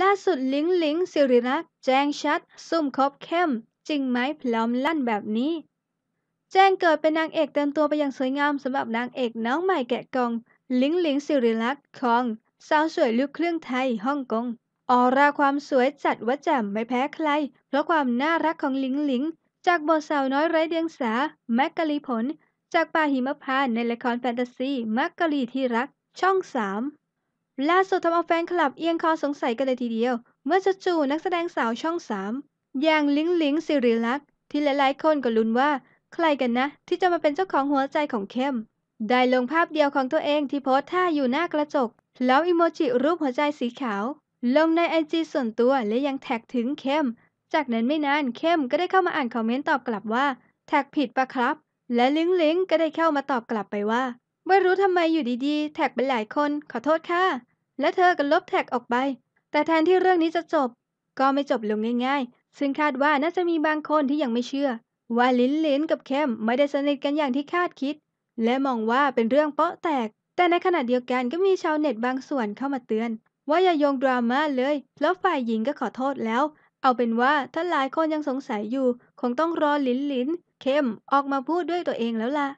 ล่าสุดลิงลิงสิริรัก แจ้งชัดซุ่มคบเข้ม จริงไหมพล้อมลั่นแบบนี้ แจ้งเกิดเป็นนางเอกเต็มตัวไปอย่างสวยงามสำหรับนางเอกน้องใหม่แกะกอง ลิงลิงสิริรักษคองสาวสวยลูกครึ่งไทยฮ่องกง ออร่าความสวยจัดว่าจ่มไม่แพ้ใคร เพราะความน่ารักของลิงลิง จากบทสาวน้อยไร้เดียงสา แมกกะลีผล จากป่าหิมพานในละครแฟนตาซีแมกกะลีที่รัก ช่องสามล่าสุดทำเอาแฟนคลับเอียงคอสงสัยกันเลยทีเดียว เมื่อจูจูนักแสดงสาวช่องสามอย่างลิงลิงสิริลักษ์ที่หลายๆคนก็ลุ้นว่า ใครกันนะ ที่จะมาเป็นเจ้าของหัวใจของเข้ม ได้ลงภาพเดียวของตัวเองที่โพสท่าอยู่หน้ากระจก แล้วอิโมจิรูปหัวใจสีขาว ลงในไอจีส่วนตัวและยังแท็กถึงเข้ม จากนั้นไม่นานเข้มก็ได้เข้ามาอ่านคอมเมนต์ตอบกลับว่าแท็กผิดปะครับ และลิงลิงก็ได้เข้ามาตอบกลับไปว่าไม่รู้ทำไมอยู่ดีๆ แท็กไปหลายคนขอโทษค่ะ และเธอก็ลบแท็กออกไป แต่แทนที่เรื่องนี้จะจบ ก็ไม่จบลงง่ายๆ ซึ่งคาดว่าน่าจะมีบางคนที่ยังไม่เชื่อ ว่าลินลินกับเคมไม่ได้สนิทกันอย่างที่คาดคิด และมองว่าเป็นเรื่องเปาะแตก แต่ในขณะเดียวกันก็มีชาวเน็ตบางส่วนเข้ามาเตือน ว่าอย่าโยงดราม่าเลยเพราะฝ่ายหญิงก็ขอโทษแล้ว เอาเป็นว่าถ้าหลายคนยังสงสัยอยู่คงต้องรอลินลินเข้มออกมาพูดด้วยตัวเองแล้วล่ะ